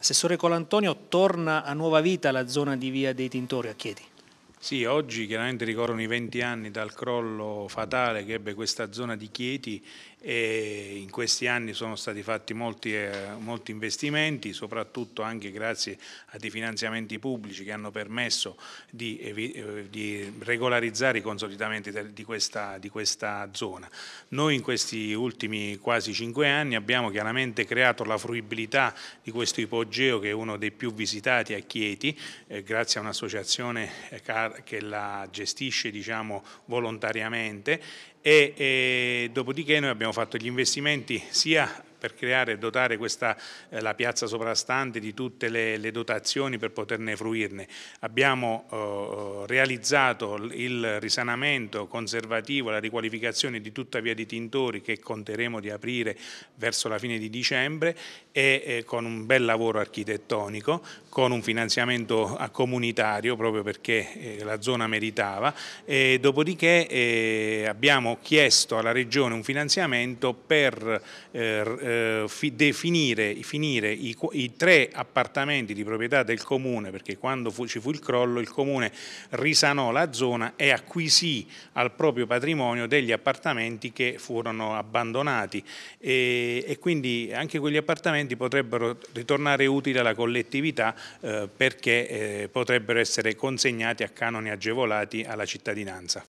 Assessore Colantonio, torna a nuova vita la zona di via dei Tintori a Chieti. Sì, oggi chiaramente ricorrono i 20 anni dal crollo fatale che ebbe questa zona di Chieti e in questi anni sono stati fatti molti, eh, molti, investimenti, soprattutto anche grazie a dei finanziamenti pubblici che hanno permesso di, eh, di regolarizzare i consolidamenti di questa, di questa, zona. Noi in questi ultimi quasi 5 anni abbiamo chiaramente creato la fruibilità di questo ipogeo che è uno dei più visitati a Chieti, eh, grazie a un'associazione eh, che la gestisce diciamo, volontariamente e, e dopodiché noi abbiamo fatto gli investimenti sia per creare e dotare questa, eh, la piazza soprastante di tutte le, le, dotazioni per poterne fruirne. Abbiamo eh, realizzato il risanamento conservativo, la riqualificazione di tutta via di Tintori che conteremo di aprire verso la fine di dicembre e eh, con un bel lavoro architettonico, con un finanziamento eh, comunitario proprio perché eh, la zona meritava. E dopodiché eh, abbiamo chiesto alla Regione un finanziamento per eh, eh definire finire i, i, tre appartamenti di proprietà del Comune, perché quando fu, ci fu il crollo il Comune risanò la zona e acquisì al proprio patrimonio degli appartamenti che furono abbandonati e, e quindi anche quegli appartamenti potrebbero ritornare utili alla collettività eh, perché eh, potrebbero essere consegnati a canoni agevolati alla cittadinanza.